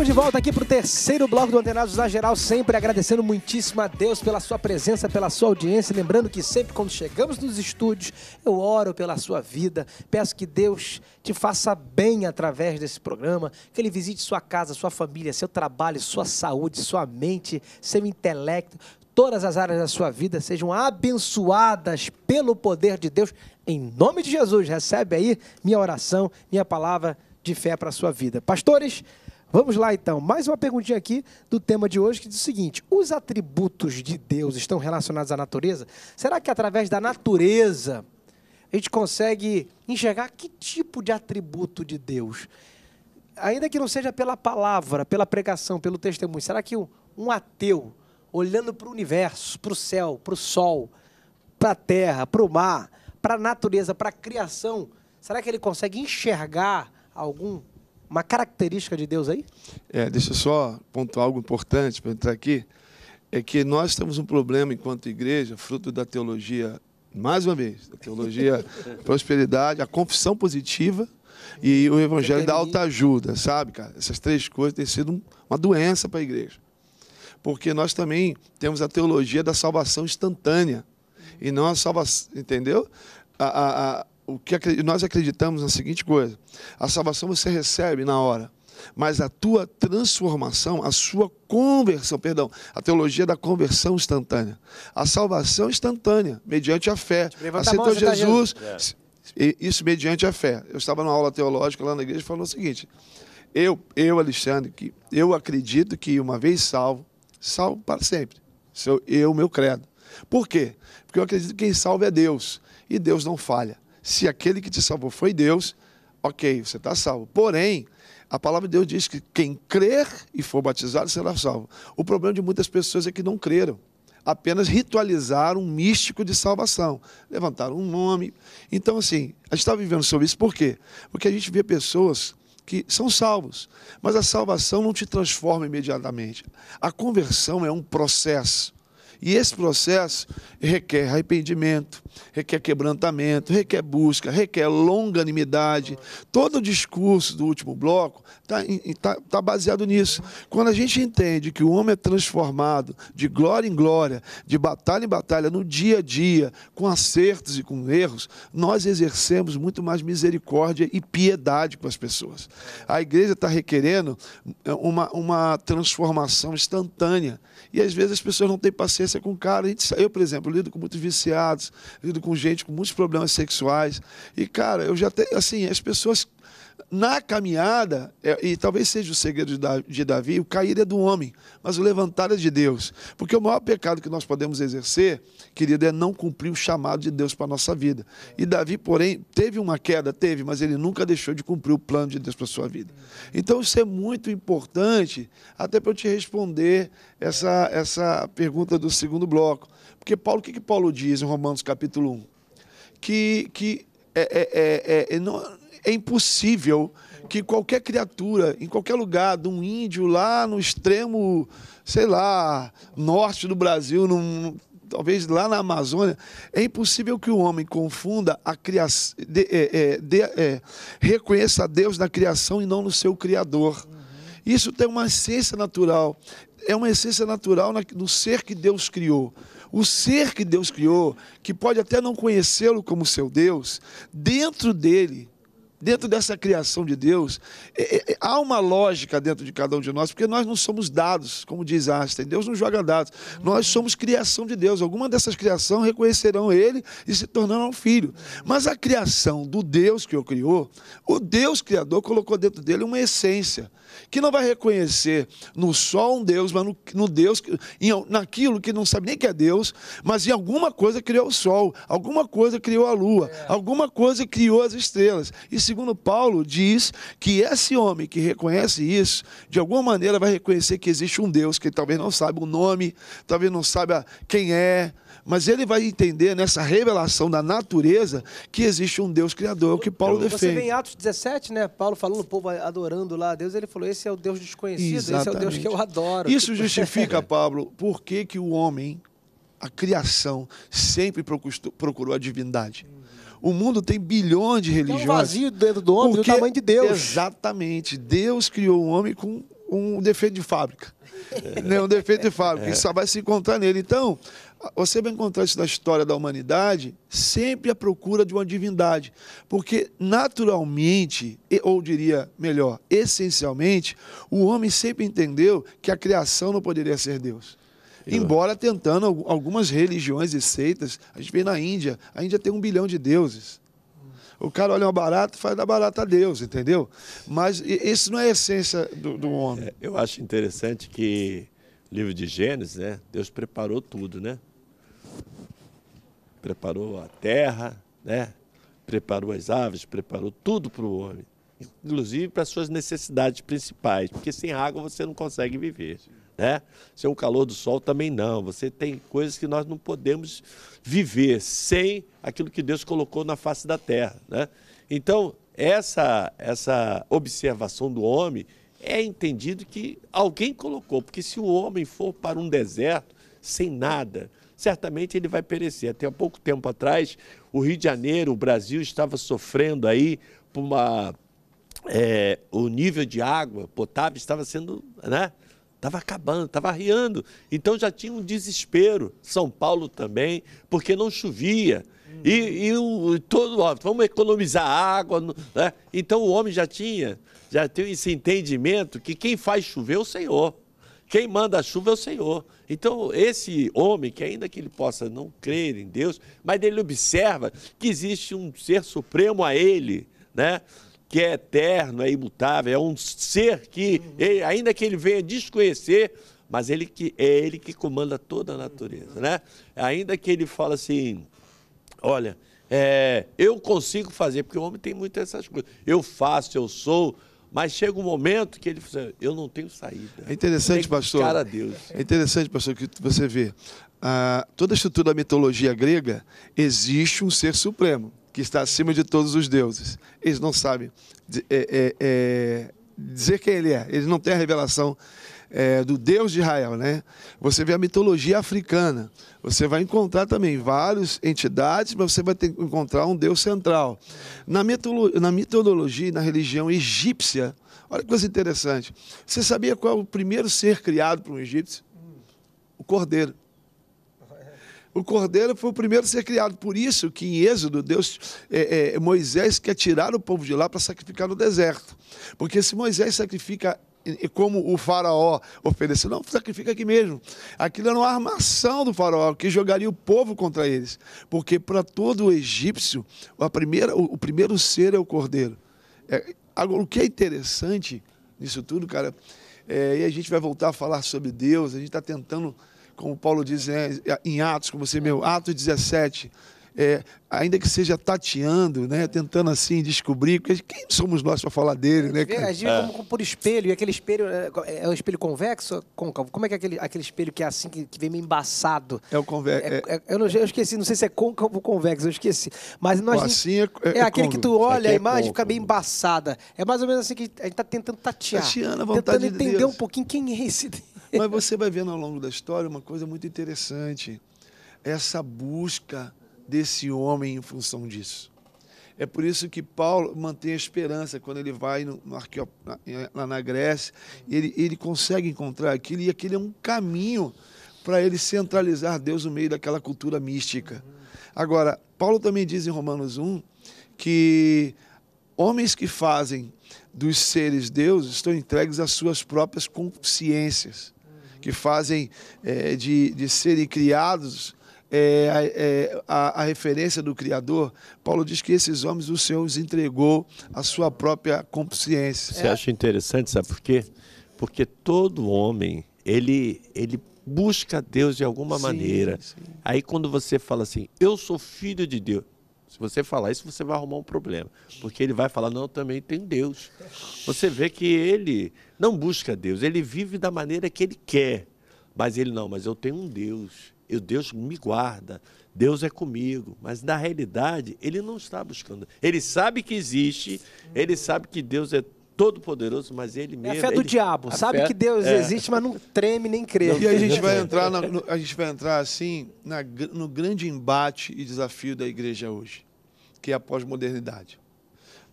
A: de volta aqui para o terceiro bloco do Antenados na Geral, sempre agradecendo muitíssimo a Deus pela sua presença, pela sua audiência. Lembrando que sempre quando chegamos nos estúdios, eu oro pela sua vida. Peço que Deus te faça bem através desse programa, que Ele visite sua casa, sua família, seu trabalho, sua saúde, sua mente, seu intelecto. Todas as áreas da sua vida sejam abençoadas pelo poder de Deus. Em nome de Jesus, recebe aí minha oração, minha palavra de fé para a sua vida. Pastores, Vamos lá então, mais uma perguntinha aqui do tema de hoje que diz o seguinte: os atributos de Deus estão relacionados à natureza? Será que através da natureza a gente consegue enxergar que tipo de atributo de Deus? Ainda que não seja pela palavra, pela pregação, pelo testemunho, será que um ateu, olhando para o universo, para o céu, para o sol, para a terra, para o mar, para a natureza, para a criação, será que ele consegue enxergar algum uma característica de Deus aí?
B: É, deixa eu só pontuar algo importante para entrar aqui. É que nós temos um problema enquanto igreja, fruto da teologia, mais uma vez, da teologia prosperidade, a confissão positiva e o evangelho da alta ajuda, sabe, cara? Essas três coisas têm sido uma doença para a igreja. Porque nós também temos a teologia da salvação instantânea. E não a salvação, entendeu? A, a, a, o que nós acreditamos na seguinte coisa: a salvação você recebe na hora, mas a tua transformação, a sua conversão, perdão, a teologia da conversão instantânea, a salvação instantânea, mediante a fé. Aceitou tá Jesus, é. isso mediante a fé. Eu estava numa aula teológica lá na igreja falou o seguinte: eu, eu Alexandre, que eu acredito que uma vez salvo, salvo para sempre. Isso eu, meu credo. Por quê? Porque eu acredito que quem salva é Deus e Deus não falha se aquele que te salvou foi Deus, ok, você está salvo. Porém, a palavra de Deus diz que quem crer e for batizado será salvo. O problema de muitas pessoas é que não creram. Apenas ritualizaram um místico de salvação. Levantaram um nome. Então, assim, a gente está vivendo sobre isso por quê? Porque a gente vê pessoas que são salvos, mas a salvação não te transforma imediatamente. A conversão é um processo. E esse processo requer arrependimento, requer quebrantamento, requer busca, requer longanimidade. Todo o discurso do último bloco está tá, tá baseado nisso. Quando a gente entende que o homem é transformado de glória em glória, de batalha em batalha, no dia a dia, com acertos e com erros, nós exercemos muito mais misericórdia e piedade com as pessoas. A igreja está requerendo uma, uma transformação instantânea. E às vezes as pessoas não têm paciência convivência com o cara. A gente, eu, por exemplo, lido com muitos viciados, lido com gente com muitos problemas sexuais. E, cara, eu já tenho, assim, as pessoas na caminhada, é, e talvez seja o segredo de Davi, o cair é do homem, mas o levantar é de Deus. Porque o maior pecado que nós podemos exercer, querido, é não cumprir o chamado de Deus para a nossa vida. E Davi, porém, teve uma queda, teve, mas ele nunca deixou de cumprir o plano de Deus para a sua vida. Então isso é muito importante, até para eu te responder essa, essa pergunta do segundo bloco. Porque Paulo, o que, que Paulo diz em Romanos capítulo 1? Que, que é, é, é, é não, é impossível que qualquer criatura, em qualquer lugar, de um índio lá no extremo, sei lá, norte do Brasil, num, talvez lá na Amazônia, é impossível que o homem confunda a criação, de, é, é, de, é, reconheça a Deus na criação e não no seu Criador. Uhum. Isso tem uma essência natural, é uma essência natural no ser que Deus criou. O ser que Deus criou, que pode até não conhecê-lo como seu Deus, dentro dele dentro dessa criação de Deus, é, é, é, há uma lógica dentro de cada um de nós, porque nós não somos dados, como diz Einstein, Deus não joga dados. Nós somos criação de Deus. Alguma dessas criações reconhecerão Ele e se tornarão filho. Mas a criação do Deus que o criou, o Deus Criador colocou dentro dele uma essência, que não vai reconhecer no sol um Deus, mas no, no Deus, em, naquilo que não sabe nem que é Deus, mas em alguma coisa criou o sol, alguma coisa criou a lua, é. alguma coisa criou as estrelas. Isso segundo Paulo diz que esse homem que reconhece isso, de alguma maneira vai reconhecer que existe um Deus que talvez não saiba o nome, talvez não saiba quem é, mas ele vai entender nessa revelação da natureza que existe um Deus criador, é o que Paulo Você defende. Você vê em
A: Atos 17, né? Paulo falando, o povo adorando lá a Deus, ele falou: "Esse é o Deus desconhecido, Exatamente. esse é o Deus que eu adoro". Isso tipo... justifica,
B: Pablo, por que que o homem a criação sempre procurou a divindade. O mundo tem bilhões de religiões. Tem um vazio dentro do homem porque, do tamanho de Deus. Exatamente. Deus criou o homem com um defeito de fábrica. É. Né, um defeito de fábrica. É. Isso só vai se encontrar nele. Então, você vai encontrar isso na história da humanidade sempre à procura de uma divindade. Porque, naturalmente, ou diria melhor, essencialmente, o homem sempre entendeu que a criação não poderia ser Deus. Embora tentando algumas religiões e seitas, a gente vê na Índia, a Índia tem um bilhão de deuses. O cara olha uma barata faz da barata a Deus, entendeu? Mas isso não é a essência do, do homem.
C: É, eu acho interessante que livro de Gênesis, né? Deus preparou tudo, né? Preparou a terra, né? Preparou as aves, preparou tudo para o homem, inclusive para suas necessidades principais, porque sem água você não consegue viver né? Se o é calor do sol também não. Você tem coisas que nós não podemos viver sem aquilo que Deus colocou na face da terra, né? Então, essa essa observação do homem é entendido que alguém colocou, porque se o homem for para um deserto sem nada, certamente ele vai perecer. Até há pouco tempo atrás, o Rio de Janeiro, o Brasil estava sofrendo aí por uma é, o nível de água potável estava sendo, né? Estava acabando, estava riando. Então já tinha um desespero. São Paulo também, porque não chovia. E, e o, todo, ó, vamos economizar água. Né? Então o homem já tinha, já tem esse entendimento que quem faz chover é o Senhor. Quem manda a chuva é o Senhor. Então, esse homem, que ainda que ele possa não crer em Deus, mas ele observa que existe um ser supremo a ele, né? que é eterno, é imutável, é um ser que, ele, ainda que ele venha desconhecer, mas ele que, é ele que comanda toda a natureza, né? Ainda que ele fala assim, olha, é, eu consigo fazer, porque o homem tem muitas essas coisas. Eu faço, eu sou, mas chega um momento que ele fala, eu não tenho saída. É interessante, pastor. Cara a Deus. É
B: interessante, pastor, que você vê. Ah, toda a estrutura da mitologia grega existe um ser supremo que está acima de todos os deuses. Eles não sabem é, é, é, dizer quem ele é, eles não têm a revelação é, do Deus de Israel, né? Você vê a mitologia africana, você vai encontrar também várias entidades, mas você vai ter, encontrar um Deus central. Na, mitolo na mitologia e na religião egípcia, olha que coisa interessante. Você sabia qual é o primeiro ser criado por um egípcio? O cordeiro. O cordeiro foi o primeiro a ser criado. Por isso que em Êxodo, Deus, é, é, Moisés quer tirar o povo de lá para sacrificar no deserto. Porque se Moisés sacrifica como o faraó ofereceu, não, sacrifica aqui mesmo. Aquilo era uma armação do faraó, que jogaria o povo contra eles. Porque para todo o egípcio, a primeira, o, o primeiro ser é o cordeiro. É, agora, o que é interessante nisso tudo, cara, é, e a gente vai voltar a falar sobre Deus, a gente está tentando como Paulo diz em Atos, como você meu, Atos 17, é, ainda que seja tateando, né, tentando assim descobrir, porque quem somos nós para falar dele, né? Cara? A gente como
A: por espelho, e aquele espelho é, um é, é espelho convexo, côncavo. Como é que é aquele, aquele espelho que é assim, que, que vem meio embaçado? É o convexo. É, eu, eu, esqueci, não sei se é côncavo ou convexo, eu esqueci. Mas nós. Assim é, aquele que tu olha a imagem e fica meio né? embaçada. É mais ou menos assim que a gente está tentando tatear. Tentando entender de um
B: pouquinho quem é esse Deus. Mas você vai vendo ao longo da história uma coisa muito interessante. Essa busca desse homem em função disso. É por isso que Paulo mantém a esperança quando ele vai no, no na, lá na Grécia, ele, ele consegue encontrar aquilo e aquele é um caminho para ele centralizar Deus no meio daquela cultura mística. Agora, Paulo também diz em Romanos 1 que homens que fazem dos seres Deus estão entregues às suas próprias consciências que fazem é, de, de serem criados é, é, a, a, referência do Criador, Paulo diz que esses homens o Senhor os entregou à sua própria consciência. Você acha
C: interessante, sabe por quê? Porque todo homem, ele, ele busca Deus de alguma sim, maneira. Sim. Aí quando você fala assim, eu sou filho de Deus, se você falar isso, você vai arrumar um problema. Porque ele vai falar, não, também tem Deus. Você vê que ele não busca Deus, ele vive da maneira que ele quer. Mas ele, não, mas eu tenho um Deus. Eu, Deus me guarda, Deus é comigo. Mas na realidade, ele não está buscando. Ele sabe que existe, ele sabe que Deus é todo-poderoso, mas ele mesmo. É a fé do ele... diabo. Sabe fé... que Deus é. existe,
B: mas não treme nem crê. E a gente vai entrar, na, no, a gente vai entrar assim na, no grande embate e desafio da igreja hoje, que é a pós-modernidade.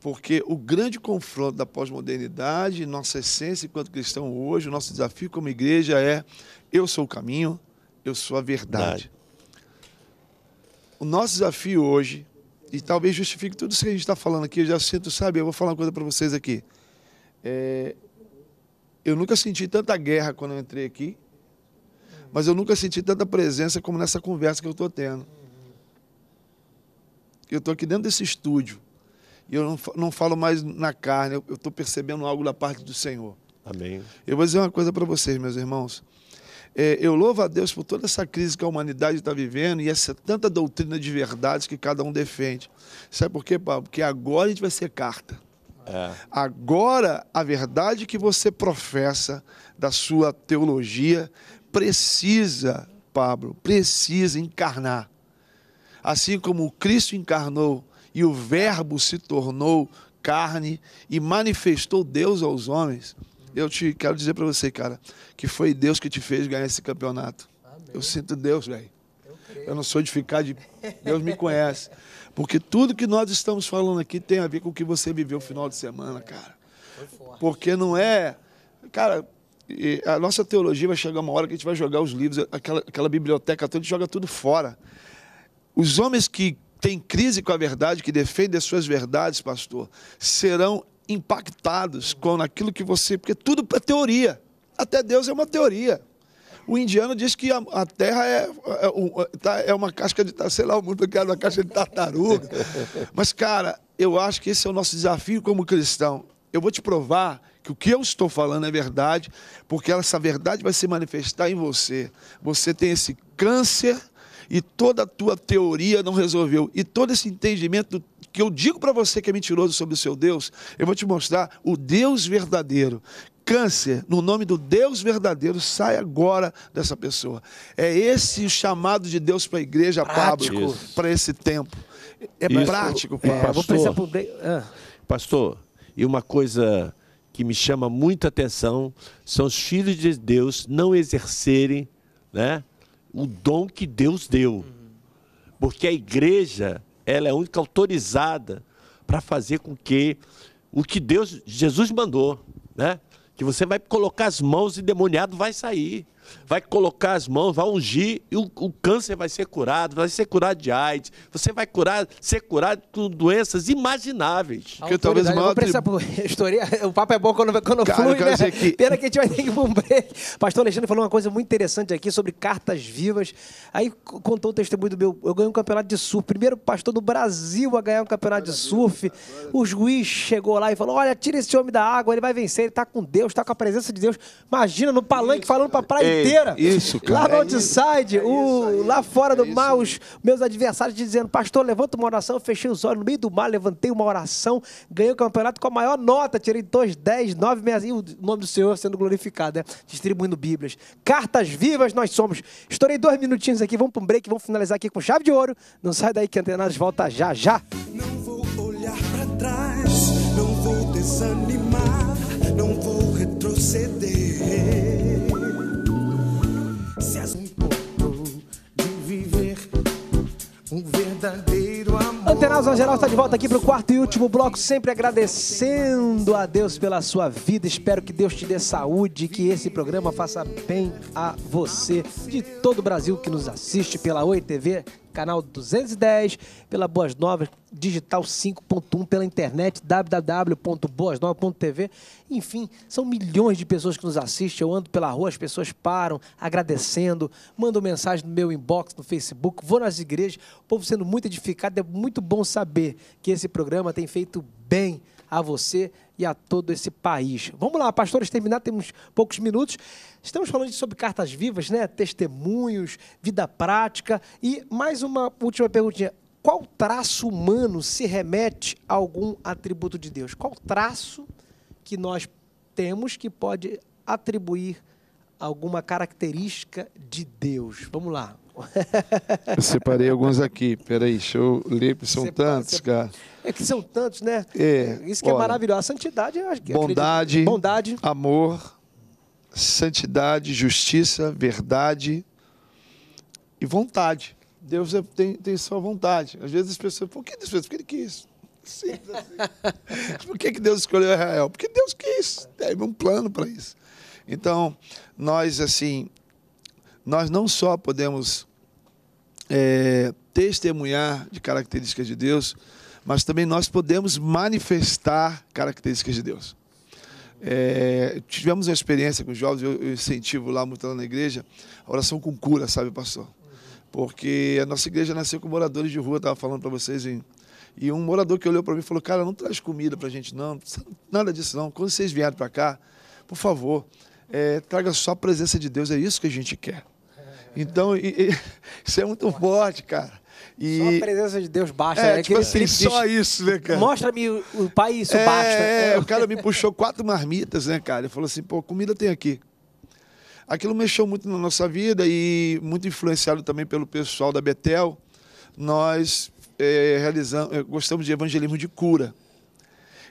B: Porque o grande confronto da pós-modernidade, nossa essência enquanto cristão hoje, o nosso desafio como igreja é: eu sou o caminho, eu sou a verdade. verdade. O nosso desafio hoje, e talvez justifique tudo isso que a gente está falando aqui, eu já sinto, sabe, eu vou falar uma coisa para vocês aqui. É, eu nunca senti tanta guerra quando eu entrei aqui, mas eu nunca senti tanta presença como nessa conversa que eu estou tendo. Eu estou aqui dentro desse estúdio e eu não, não falo mais na carne, eu estou percebendo algo da parte do Senhor. Amém. Eu vou dizer uma coisa para vocês, meus irmãos. É, eu louvo a Deus por toda essa crise que a humanidade está vivendo e essa tanta doutrina de verdades que cada um defende. Sabe por quê, Paulo? Porque agora a gente vai ser carta. É. Agora, a verdade que você professa da sua teologia precisa, Pablo, precisa encarnar. Assim como Cristo encarnou e o Verbo se tornou carne e manifestou Deus aos homens, eu te quero dizer para você, cara, que foi Deus que te fez ganhar esse campeonato. Amém. Eu sinto Deus, velho. Eu, eu não sou de ficar de. Deus me conhece. Porque tudo que nós estamos falando aqui tem a ver com o que você viveu o final de semana, cara. Porque não é. Cara, a nossa teologia vai chegar uma hora que a gente vai jogar os livros, aquela, aquela biblioteca toda, a gente joga tudo fora. Os homens que têm crise com a verdade, que defendem as suas verdades, pastor, serão impactados com aquilo que você. Porque tudo é teoria. Até Deus é uma teoria. O indiano diz que a, a terra é, é, tá, é, uma casca de, tá, sei lá, o mundo que é uma casca de tartaruga. Mas, cara, eu acho que esse é o nosso desafio como cristão. Eu vou te provar que o que eu estou falando é verdade, porque essa verdade vai se manifestar em você. Você tem esse câncer e toda a tua teoria não resolveu. E todo esse entendimento que eu digo para você que é mentiroso sobre o seu Deus, eu vou te mostrar o Deus verdadeiro, câncer, no nome do Deus verdadeiro, sai agora dessa pessoa. É esse o chamado de Deus para a igreja, Pablo, para esse tempo. É Isso, prático, É, pastor,
C: ah. pastor, e uma coisa que me chama muita atenção são os filhos de Deus não exercerem né, o dom que Deus deu. Porque a igreja ela é a única autorizada para fazer com que o que Deus, Jesus mandou, né? que você vai colocar as mãos e demoniado vai sair vai colocar as mãos, vai ungir e o, o câncer vai ser curado, vai ser curado de AIDS, você vai curar, ser curado com doenças imagináveis. Que talvez maior... Eu precisar, o papo é bom quando,
A: quando cara, flui, cara, né? Que... Pena que a gente vai ter que ir um Pastor Alexandre falou uma coisa muito interessante aqui sobre cartas vivas. Aí contou o testemunho do meu, eu ganhei um campeonato de surf, primeiro pastor do Brasil a ganhar um campeonato de surf. o juiz chegou lá e falou, olha, tira esse homem da água, ele vai vencer, ele tá com Deus, tá com a presença de Deus. Imagina no palanque falando pra praia inteira. Isso, cara. Lá no é outside, é lá fora é do mar, os meus adversários dizendo, pastor, levanta uma oração. Eu fechei os olhos no meio do mar, levantei uma oração, ganhei o campeonato com a maior nota, tirei 2, 10, 9, 6, e o nome do Senhor sendo glorificado, né? distribuindo Bíblias. Cartas vivas nós somos. Estourei dois minutinhos aqui, vamos para um break, vamos finalizar aqui com chave de ouro. Não sai daí que Antenados volta já, já. Não vou olhar
B: para trás, não vou desanimar, não vou retroceder. um verdadeiro amor.
A: Antenados geral está de volta aqui para o quarto e último bloco, sempre agradecendo a Deus pela sua vida. Espero que Deus te dê saúde, que esse programa faça bem a você de todo o Brasil que nos assiste pela Oi TV canal 210, pela Boas Novas Digital 5.1, pela internet www.boasnovas.tv. Enfim, são milhões de pessoas que nos assistem. Eu ando pela rua, as pessoas param agradecendo, mandam mensagem no meu inbox, no Facebook, vou nas igrejas, o povo sendo muito edificado. É muito bom saber que esse programa tem feito bem a você e a todo esse país. Vamos lá, pastores, terminar, temos poucos minutos. Estamos falando sobre cartas vivas, né? Testemunhos, vida prática e mais uma última perguntinha. Qual traço humano se remete a algum atributo de Deus? Qual traço que nós temos que pode atribuir alguma característica de
B: Deus? Vamos lá. Eu separei alguns aqui. Peraí, deixa eu ler, são separa, tantos, separa. cara.
A: É que são tantos, né? É, Isso que é olha, é maravilhoso. A santidade, eu acho que bondade,
B: bondade, amor, santidade, justiça, verdade e vontade. Deus é, tem, tem vontade. Às vezes as pessoas, por que Deus fez? Por que ele quis. assim. por que, que Deus escolheu Israel? Porque Deus quis. Teve um plano para isso. Então, nós, assim, nós não só podemos é, testemunhar de características de Deus, mas também nós podemos manifestar características de Deus. É, tivemos uma experiência com os jovens, eu, eu incentivo lá muito lá na igreja, a oração com cura, sabe, pastor? Porque a nossa igreja nasceu com moradores de rua, estava falando para vocês em, E um morador que olhou para mim falou: Cara, não traz comida para a gente, não, nada disso, não. Quando vocês vierem para cá, por favor, é, traga só a presença de Deus, é isso que a gente quer. Então, e, e, isso é muito forte, cara. E... Só a presença de Deus basta. É, né? tipo assim, diz, só isso, né, cara? Mostra-me o, o pai isso é, basta. É, é, o cara me puxou quatro marmitas, né, cara? Ele falou assim, pô, comida tem aqui. Aquilo mexeu muito na nossa vida e muito influenciado também pelo pessoal da Betel. Nós é, eh, realizamos, eh, gostamos de evangelismo de cura.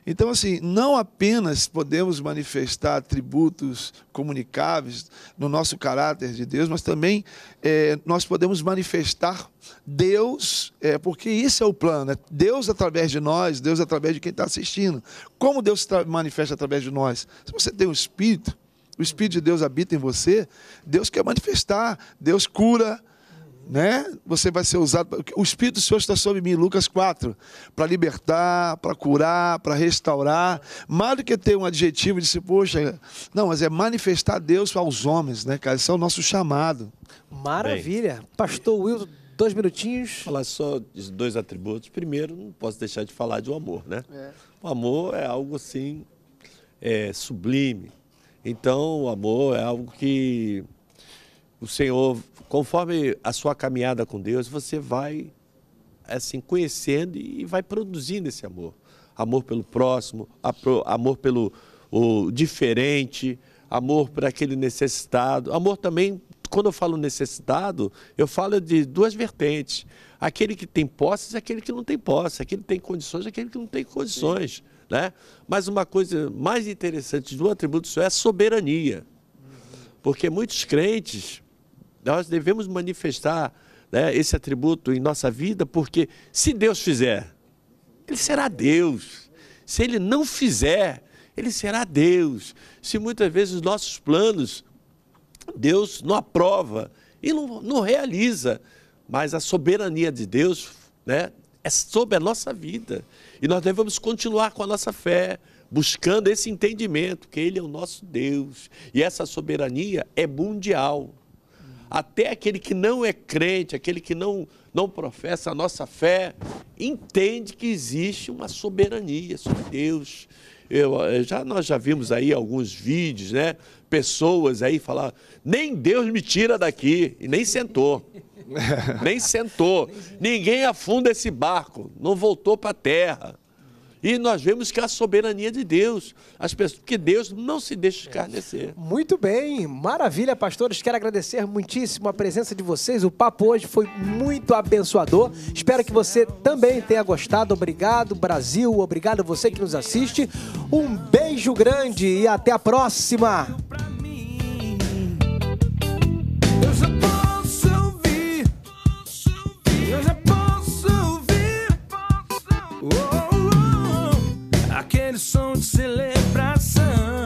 B: Então, assim, não apenas podemos manifestar atributos comunicáveis no nosso caráter de Deus, mas também é, nós podemos manifestar Deus, é, porque isso é o plano, é Deus através de nós, Deus através de quem está assistindo. Como Deus se manifesta através de nós? Se você tem o um Espírito, o Espírito de Deus habita em você, Deus quer manifestar, Deus cura, né? Você vai ser usado. O Espírito do Senhor está sobre mim, Lucas 4, para libertar, para curar, para restaurar. Mais do que ter um adjetivo de se, poxa, não, mas é manifestar Deus aos
C: homens, né, cara? Isso é o nosso chamado.
A: Maravilha.
C: Bem. Pastor Wilson, dois minutinhos. Vou falar só de dois atributos. Primeiro, não posso deixar de falar de um amor, né? É. O amor é algo assim, é, sublime. Então, o amor é algo que o Senhor, conforme a sua caminhada com Deus, você vai assim conhecendo e vai produzindo esse amor. Amor pelo próximo, amor pelo o diferente, amor para aquele necessitado. Amor também, quando eu falo necessitado, eu falo de duas vertentes. Aquele que tem posses e aquele que não tem posse, aquele que tem condições e aquele que não tem condições. Né? Mas uma coisa mais interessante do atributo do Senhor é a soberania. Uhum. Porque muitos crentes nós devemos manifestar né, esse atributo em nossa vida, porque se Deus fizer, Ele será Deus. Se Ele não fizer, Ele será Deus. Se muitas vezes os nossos planos, Deus não aprova e não, não realiza, mas a soberania de Deus né, é sobre a nossa vida. E nós devemos continuar com a nossa fé, buscando esse entendimento que Ele é o nosso Deus e essa soberania é mundial até aquele que não é crente, aquele que não, não professa a nossa fé, entende que existe uma soberania sobre Deus. Eu, eh, já, nós já vimos aí alguns vídeos, né? Pessoas aí falar, nem Deus me tira daqui, e nem sentou. nem sentou. Ninguém afunda esse barco, não voltou para a terra. E nós vemos que a soberania de Deus, as pessoas, que Deus não se deixa é. escarnecer.
A: Muito bem, maravilha, pastores. Quero agradecer muitíssimo a presença de vocês. O papo hoje foi muito abençoador. Espero que você também tenha gostado. Obrigado, Brasil. Obrigado você que nos assiste. Um beijo grande e até a próxima. som de celebração.